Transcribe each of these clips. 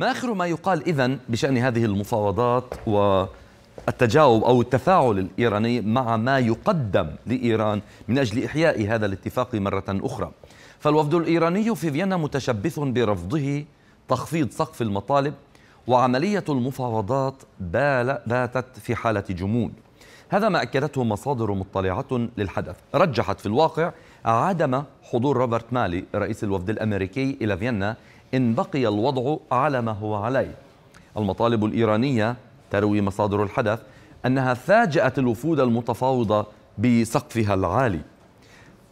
ما آخر ما يقال إذا بشأن هذه المفاوضات والتجاوب أو التفاعل الإيراني مع ما يقدم لإيران من أجل إحياء هذا الاتفاق مرة أخرى فالوفد الإيراني في فيينا متشبث برفضه تخفيض سقف المطالب وعملية المفاوضات باتت في حالة جمود هذا ما أكدته مصادر مطلعة للحدث رجحت في الواقع عدم حضور روبرت مالي رئيس الوفد الأمريكي إلى فيينا إن بقي الوضع على ما هو عليه المطالب الإيرانية تروي مصادر الحدث أنها فاجأت الوفود المتفاوضة بسقفها العالي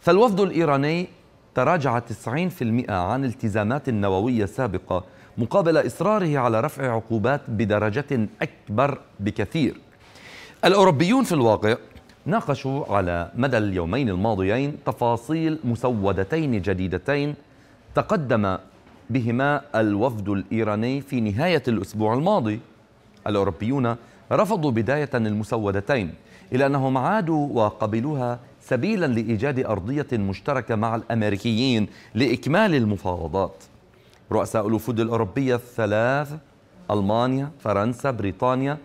فالوفد الإيراني تراجع 90% عن التزامات النووية السابقة مقابل إصراره على رفع عقوبات بدرجة أكبر بكثير الأوروبيون في الواقع ناقشوا على مدى اليومين الماضيين تفاصيل مسودتين جديدتين تقدم بهما الوفد الإيراني في نهاية الأسبوع الماضي الأوروبيون رفضوا بداية المسودتين إلا أنهم عادوا وقبلوها سبيلا لإيجاد أرضية مشتركة مع الأمريكيين لإكمال المفاوضات رؤساء الوفود الأوروبية الثلاث ألمانيا، فرنسا، بريطانيا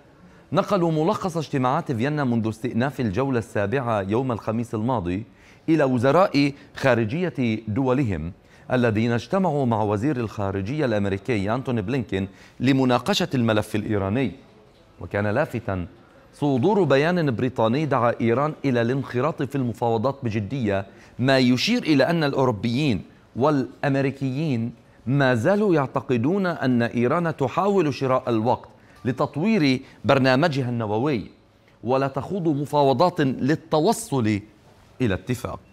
نقلوا ملخص اجتماعات فيينا منذ استئناف الجولة السابعة يوم الخميس الماضي إلى وزراء خارجية دولهم الذين اجتمعوا مع وزير الخارجية الأمريكي أنتوني بلينكين لمناقشة الملف الإيراني وكان لافتا صدور بيان بريطاني دعا إيران إلى الانخراط في المفاوضات بجدية ما يشير إلى أن الأوروبيين والأمريكيين ما زالوا يعتقدون أن إيران تحاول شراء الوقت لتطوير برنامجها النووي ولا تخوض مفاوضات للتوصل إلى اتفاق